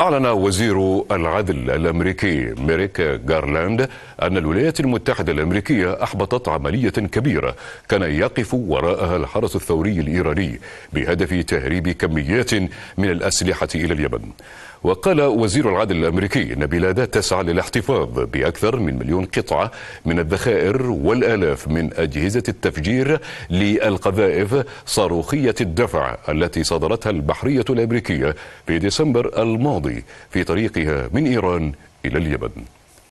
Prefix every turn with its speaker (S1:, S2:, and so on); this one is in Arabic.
S1: أعلن وزير العدل الأمريكي ميريك جارلاند أن الولايات المتحدة الأمريكية أحبطت عملية كبيرة كان يقف وراءها الحرس الثوري الإيراني بهدف تهريب كميات من الأسلحة إلى اليمن وقال وزير العدل الأمريكي أن بلاده تسعى للاحتفاظ بأكثر من مليون قطعة من الذخائر والآلاف من أجهزة التفجير للقذائف صاروخية الدفع التي صدرتها البحرية الأمريكية في ديسمبر الماضي الرياضي في طريقها من إيران إلى اليمن